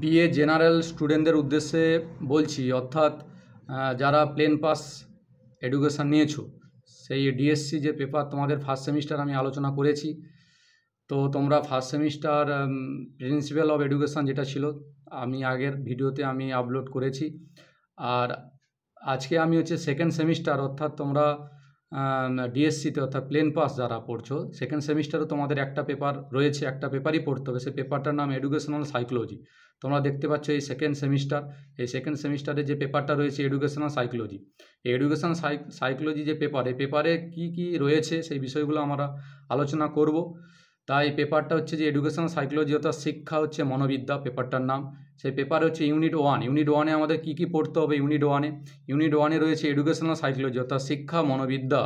BA general স্টুডেন্টদের উদ্দেশ্যে বলছি অর্থাৎ যারা প্লেন পাস এডুকেশান নিয়েছো সেই ডিএসসি যে পেপার তোমাদের ফার্স্ট সেমিস্টার আমি আলোচনা করেছি তো তোমরা first semester principle of education যেটা ছিল আমি আগের ভিডিওতে আমি আপলোড করেছি আর আজকে আমি হচ্ছে সেকেন্ড সেমিস্টার অর্থাৎ তোমরা ডিএসসিতে অর্থাৎ প্লেন পাস যারা পড়ছো সেকেন্ড সেমিস্টারও তোমাদের একটা পেপার রয়েছে একটা পেপারই পড়তে হবে সেই পেপারটার নাম এডুকেশনাল সাইকোলজি তোমরা দেখতে পাচ্ছ এই সেকেন্ড সেমিস্টার এই সেকেন্ড সেমিস্টারে যে পেপারটা রয়েছে এডুকেশনাল সাইকোলজি এই এডুকেশনাল সাইকোলজি যে পেপার এই পেপারে কী কী রয়েছে সেই বিষয়গুলো আমরা আলোচনা করব তাই পেপারটা হচ্ছে যে এডুকেশনাল সাইকোলজি অর্থাৎ শিক্ষা হচ্ছে মনোবিদ্যা পেপারটার নাম সেই পেপার হচ্ছে ইউনিট ওয়ান ইউনিট ওয়ানে আমাদের কী কী পড়তে হবে ইউনিট ওয়ানে ইউনিট ওয়ানে রয়েছে এডুকেশনাল সাইকোলজি অর্থাৎ শিক্ষা মনোবিদ্যা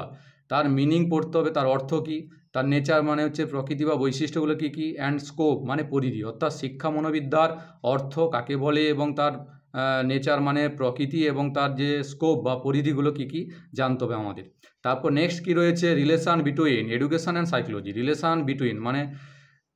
তার মিনিং পড়তে হবে তার অর্থ কী তার নেচার মানে হচ্ছে প্রকৃতি বা বৈশিষ্ট্যগুলো কী কী অ্যান্ড স্কোপ মানে পরিধি অর্থাৎ শিক্ষা মনোবিদ্যার অর্থ কাকে বলে এবং তার নেচার মানে প্রকৃতি এবং তার যে স্কোপ বা পরিধিগুলো কী কী জানতে হবে আমাদের তারপর নেক্সট কি রয়েছে relation between education and psychology relation between মানে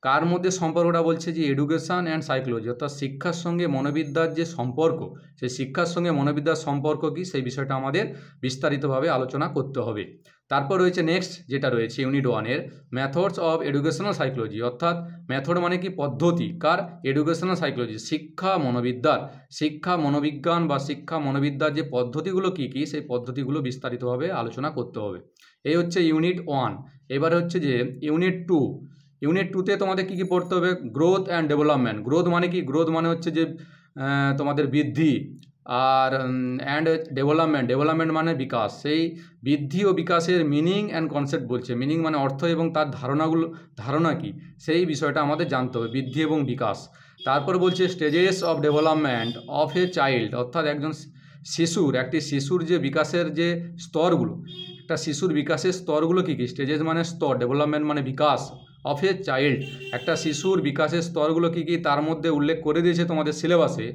কার মধ্যে সম্পর্কটা বলছে যে এডুকেশান অ্যান্ড সাইকোলজি অর্থাৎ শিক্ষার সঙ্গে মনোবিদ্যার যে সম্পর্ক সেই শিক্ষার সঙ্গে মনোবিদ্যার সম্পর্ক কি সেই বিষয়টা আমাদের বিস্তারিতভাবে আলোচনা করতে হবে তারপর রয়েছে নেক্সট যেটা রয়েছে ইউনিট ওয়ানের ম্যাথডস অফ এডুকেশনাল সাইকোলজি অর্থাৎ ম্যাথড মানে কি পদ্ধতি কার এডুকেশনাল সাইকোলজি শিক্ষা মনোবিদ্যার শিক্ষা মনোবিজ্ঞান বা শিক্ষা মনোবিদ্যার যে পদ্ধতিগুলো কি কি সেই পদ্ধতিগুলো বিস্তারিতভাবে আলোচনা করতে হবে এই হচ্ছে ইউনিট ওয়ান এবার হচ্ছে যে ইউনিট টু ইউনিট টুতে তোমাদের কী কী পড়তে হবে গ্রোথ অ্যান্ড ডেভেলপমেন্ট গ্রোথ মানে কি গ্রোথ মানে হচ্ছে যে তোমাদের বৃদ্ধি আর অ্যান্ড ডেভেলপমেন্ট ডেভেলপমেন্ট মানে বিকাশ সেই বৃদ্ধি ও বিকাশের মিনিং অ্যান্ড কনসেপ্ট বলছে মিনিং মানে অর্থ এবং তার ধারণাগুলো ধারণা কি সেই বিষয়টা আমাদের জানতে হবে বৃদ্ধি এবং বিকাশ তারপর বলছে stages of development of a child অর্থাৎ একজন শিশুর একটি শিশুর যে বিকাশের যে স্তরগুলো একটা শিশুর বিকাশের স্তরগুলো কী কী স্টেজেস মানে স্তর ডেভেলপমেন্ট মানে বিকাশ অফ এ চাইল্ড একটা শিশুর বিকাশের স্তরগুলো কী কী তার মধ্যে উল্লেখ করে দিয়েছে তোমাদের সিলেবাসে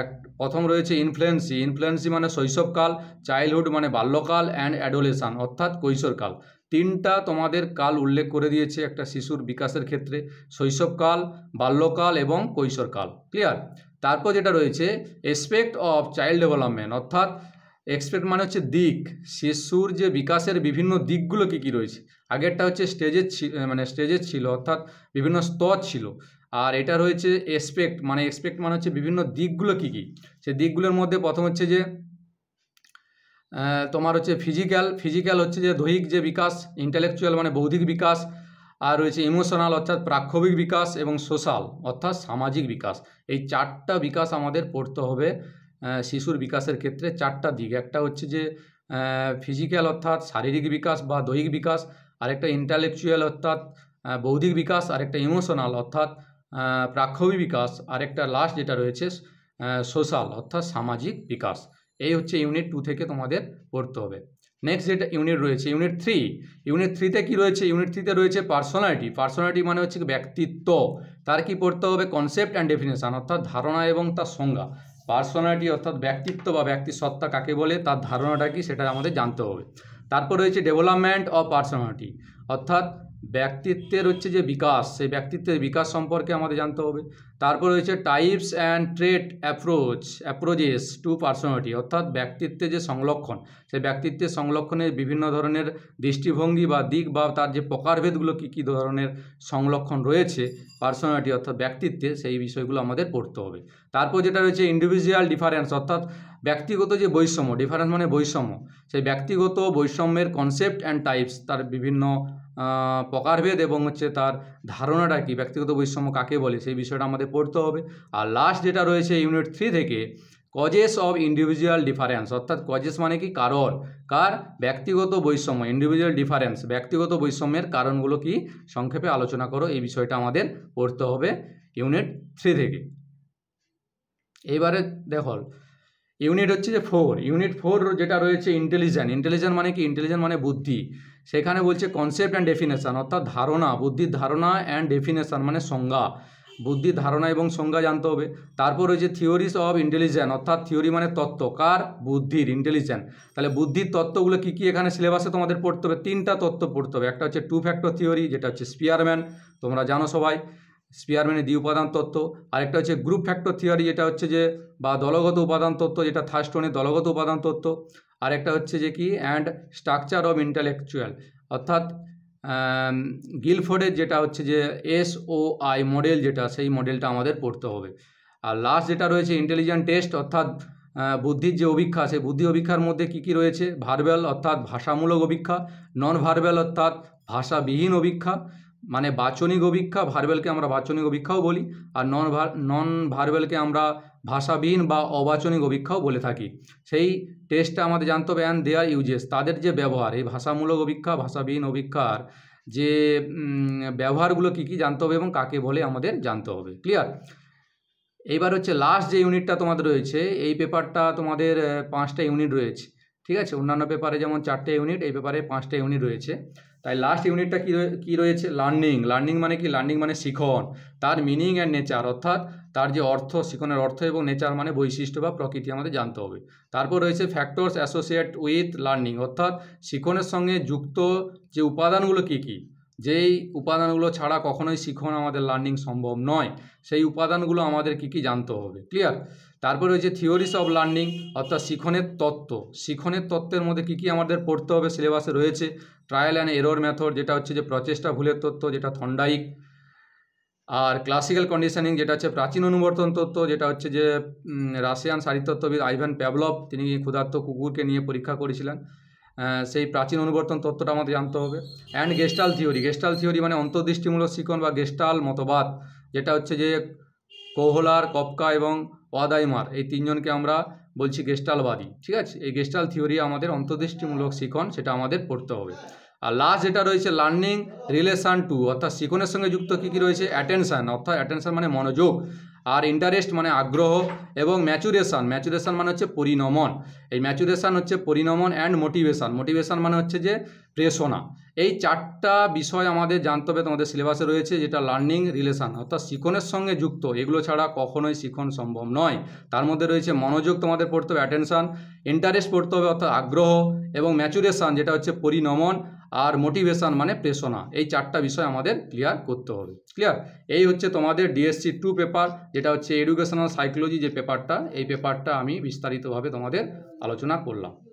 এক প্রথম রয়েছে ইনফ্লুয়েন্সি ইনফ্লুয়েন্সি মানে শৈশবকাল চাইল্ডহুড মানে বাল্যকাল অ্যান্ড অ্যাডোলেশান অর্থাৎ কৈশোরকাল তিনটা তোমাদের কাল উল্লেখ করে দিয়েছে একটা শিশুর বিকাশের ক্ষেত্রে শৈশবকাল বাল্যকাল এবং কৈশোরকাল ক্লিয়ার তারপর যেটা রয়েছে এসপেক্ট অফ চাইল্ড ডেভেলপমেন্ট অর্থাৎ এক্সপেক্ট মানে হচ্ছে দিক শিশুর যে বিকাশের বিভিন্ন দিকগুলো কী কী রয়েছে আগেরটা হচ্ছে স্টেজের মানে স্টেজের ছিল অর্থাৎ বিভিন্ন স্তর ছিল আর এটা রয়েছে এক্সপেক্ট মানে এক্সপেক্ট মানে হচ্ছে বিভিন্ন দিকগুলো কী কী সে দিকগুলোর মধ্যে প্রথম হচ্ছে যে তোমার হচ্ছে ফিজিক্যাল ফিজিক্যাল হচ্ছে যে দৈহিক যে বিকাশ ইন্টালেকচুয়াল মানে বৌদ্ধিক বিকাশ আর রয়েছে ইমোশনাল অর্থাৎ প্রাক্ষবিক বিকাশ এবং সোশ্যাল অর্থাৎ সামাজিক বিকাশ এই চারটা বিকাশ আমাদের পড়তে হবে শিশুর বিকাশের ক্ষেত্রে চারটা দিক একটা হচ্ছে যে ফিজিক্যাল অর্থাৎ শারীরিক বিকাশ বা দৈহিক বিকাশ আরেকটা ইন্টালেকচুয়াল অর্থাৎ বৌদ্ধিক বিকাশ আরেকটা ইমোশনাল অর্থাৎ প্রাক্ষবী বিকাশ আরেকটা লাস্ট যেটা রয়েছে সোশ্যাল অর্থাৎ সামাজিক বিকাশ এই হচ্ছে ইউনিট টু থেকে তোমাদের পড়তে হবে নেক্সট যেটা ইউনিট রয়েছে ইউনিট থ্রি ইউনিট থ্রিতে কি রয়েছে ইউনিট থ্রিতে রয়েছে পার্সোনালিটি পার্সোনালিটি মানে হচ্ছে ব্যক্তিত্ব তার কি পড়তে হবে কনসেপ্ট অ্যান্ড ডেফিনেশান অর্থাৎ ধারণা এবং তার সংজ্ঞা পার্সোনালিটি অর্থাৎ ব্যক্তিত্ব বা ব্যক্তি সত্তা কাকে বলে তার ধারণাটা কি সেটা আমাদের জানতে হবে তারপর রয়েছে ডেভেলপমেন্ট অফ পার্সোনালিটি অর্থাৎ ব্যক্তিত্বের হচ্ছে যে বিকাশ সেই ব্যক্তিত্বের বিকাশ সম্পর্কে আমাদের জানতে হবে তারপর রয়েছে types and trade approach approaches to personality অর্থাৎ ব্যক্তিত্বে যে সংলক্ষণ সেই ব্যক্তিত্বের সংলক্ষণের বিভিন্ন ধরনের দৃষ্টিভঙ্গি বা দিক বা তার যে প্রকারভেদগুলো কী কী ধরনের সংলক্ষণ রয়েছে পার্সোনালিটি অর্থাৎ ব্যক্তিত্বে সেই বিষয়গুলো আমাদের পড়তে হবে তারপর যেটা রয়েছে ইন্ডিভিজুয়াল ডিফারেন্স অর্থাৎ ব্যক্তিগত যে বৈষম্য ডিফারেন্স মানে বৈষম্য সেই ব্যক্তিগত বৈষম্যের কনসেপ্ট অ্যান্ড টাইপস তার বিভিন্ন প্রকারভেদ এবং হচ্ছে তার ধারণাটা কি ব্যক্তিগত বৈষম্য কাকে বলে সেই বিষয়টা আমাদের পড়তে হবে আর লাস্ট যেটা রয়েছে ইউনিট থ্রি থেকে কজেস অব ইন্ডিভিজুয়াল ডিফারেন্স অর্থাৎ কজেস মানে কি কারণ কার ব্যক্তিগত বৈষম্য ইন্ডিভিজুয়াল ডিফারেন্স ব্যক্তিগত বৈষম্যের কারণগুলো কি সংক্ষেপে আলোচনা করো এই বিষয়টা আমাদের পড়তে হবে ইউনিট থ্রি থেকে এইবারে দেখো ইউনিট হচ্ছে যে ফোর ইউনিট ফোর যেটা রয়েছে ইন্টেলিজেন্ট ইন্টেলিজেন্ট মানে কি ইন্টেলিজেন্ট মানে বুদ্ধি সেখানে বলছে কনসেপ্ট অ্যান্ড ডেফিনেশান অর্থাৎ ধারণা বুদ্ধির ধারণা অ্যান্ড ডেফিনেশান মানে সংজ্ঞা বুদ্ধির ধারণা এবং সংজ্ঞা জানতে হবে তারপর রয়েছে থিওরিস অফ ইন্টেলিজেন্ট অর্থাৎ থিওরি মানে তত্ত্ব কার বুদ্ধির ইন্টেলিজেন্ট তাহলে বুদ্ধির তত্ত্বগুলো কী কী এখানে সিলেবাসে তোমাদের পড়তে হবে তিনটা তত্ত্ব পড়তে হবে একটা হচ্ছে টু ফ্যাক্টর থিওরি যেটা হচ্ছে স্পিয়ারম্যান তোমরা জানো সবাই স্পিয়ারম্যানের দ্বি উপাদান তত্ত্ব আরেকটা হচ্ছে গ্রুপ ফ্যাক্টর থিওরি যেটা হচ্ছে যে বা দলগত উপাদান তত্ত্ব যেটা থার্স্টনের দলগত উপাদান তত্ত্ব আর একটা হচ্ছে যে কি অ্যান্ড স্ট্রাকচার অফ ইন্টালেকচুয়াল অর্থাৎ গিলফোর্ডের যেটা হচ্ছে যে এস ও আই মডেল যেটা সেই মডেলটা আমাদের পড়তে হবে আর লাস্ট যেটা রয়েছে ইন্টেলিজেন্ট টেস্ট অর্থাৎ বুদ্ধির যে অভিক্ষা সেই বুদ্ধি অভিক্ষার মধ্যে কি কি রয়েছে ভার্বেল অর্থাৎ ভাষামূলক অভিক্ষা নন ভার্বেল অর্থাৎ ভাষাবিহীন অভিক্ষা মানে বাচনিক অভিক্ষা ভার্বেলকে আমরা বাচনিক অভিক্ষাও বলি আর নন নন ভার্বেলকে আমরা ভাষাবিহীন বা অবাচনিক অভিক্ষাও বলে থাকি সেই টেস্টটা আমাদের জানতে হবে অ্যান্ড দেয়ার ইউজেস তাদের যে ব্যবহার এই ভাষামূলক অভিক্ষা ভাষাবিহীন অভিক্ষার যে ব্যবহারগুলো কি কি জানতে হবে এবং কাকে বলে আমাদের জানতে হবে ক্লিয়ার এইবার হচ্ছে লাস্ট যে ইউনিটটা তোমাদের রয়েছে এই পেপারটা তোমাদের পাঁচটা ইউনিট রয়েছে ঠিক আছে অন্যান্য পেপারে যেমন চারটে ইউনিট এই পেপারে পাঁচটা ইউনিট রয়েছে তাই লাস্ট ইউনিটটা কী কী রয়েছে লার্নিং লার্নিং মানে কি লার্নিং মানে শিখন তার মিনিং অ্যান্ড নেচার অর্থাৎ তার যে অর্থ শিখনের অর্থ এবং নেচার মানে বৈশিষ্ট্য বা প্রকৃতি আমাদের জানতে হবে তারপর রয়েছে ফ্যাক্টরস অ্যাসোসিয়েট উইথ লার্নিং অর্থাৎ শিখনের সঙ্গে যুক্ত যে উপাদানগুলো কী কী যেই উপাদানগুলো ছাড়া কখনোই শিখন আমাদের লার্নিং সম্ভব নয় সেই উপাদানগুলো আমাদের কী কী জানতে হবে ক্লিয়ার তারপর রয়েছে থিওরিস অফ লার্নিং অর্থাৎ শিখনের তত্ত্ব শিখনের তত্ত্বের মধ্যে কী কী আমাদের পড়তে হবে সিলেবাসে রয়েছে ট্রায়াল অ্যান্ড এরোর মেথড যেটা হচ্ছে যে প্রচেষ্টা ভুলের তত্ত্ব যেটা থন্ডাইক আর ক্লাসিক্যাল কন্ডিশনিং যেটা হচ্ছে প্রাচীন অনুবর্তন তত্ত্ব যেটা হচ্ছে যে রাশিয়ান শারীরতত্ত্ববিদ আইভান প্যাভলভ তিনি ক্ষুধার্ত কুকুরকে নিয়ে পরীক্ষা করেছিলেন সেই প্রাচীন অনুবর্তন তত্ত্বটা আমাদের জানতে হবে and gestalt theory gestalt theory মানে অন্তর্দৃষ্টিমূলক শিখন বা গেস্টাল মতবাদ যেটা হচ্ছে যে কোহলার কপকা এবং ওয়াদাইমার এই তিনজনকে আমরা বলছি গেস্টালবাদী ঠিক আছে এই গেস্টাল থিওরি আমাদের অন্তর্দৃষ্টিমূলক শিখন সেটা আমাদের পড়তে হবে আর লাস্ট যেটা রয়েছে লার্নিং রিলেশান টু অর্থাৎ শিখনের সঙ্গে যুক্ত কী কী রয়েছে অ্যাটেনশান অর্থাৎ অ্যাটেনশান মানে মনোযোগ আর ইন্টারেস্ট মানে আগ্রহ এবং ম্যাচুরেশান ম্যাচুরেশান মানে হচ্ছে পরিণমন এই ম্যাচুরেশান হচ্ছে পরিণমন অ্যান্ড মোটিভেশান মোটিভেশান মানে হচ্ছে যে প্রেষণা এই চারটা বিষয় আমাদের জানতে হবে তোমাদের সিলেবাসে রয়েছে যেটা লার্নিং রিলেশান অর্থাৎ শিখনের সঙ্গে যুক্ত এগুলো ছাড়া কখনোই শিখন সম্ভব নয় তার মধ্যে রয়েছে মনোযোগ তোমাদের পড়তে হবে অ্যাটেনশান ইন্টারেস্ট পড়তে হবে অর্থাৎ আগ্রহ এবং ম্যাচুরেশান যেটা হচ্ছে পরিনমন আর মোটিভেশান মানে প্রেষণা এই চারটা বিষয় আমাদের ক্লিয়ার করতে হবে ক্লিয়ার এই হচ্ছে তোমাদের ডিএসসি টু পেপার যেটা হচ্ছে এডুকেশনাল সাইকোলজি যে পেপারটা এই পেপারটা আমি বিস্তারিতভাবে তোমাদের আলোচনা করলাম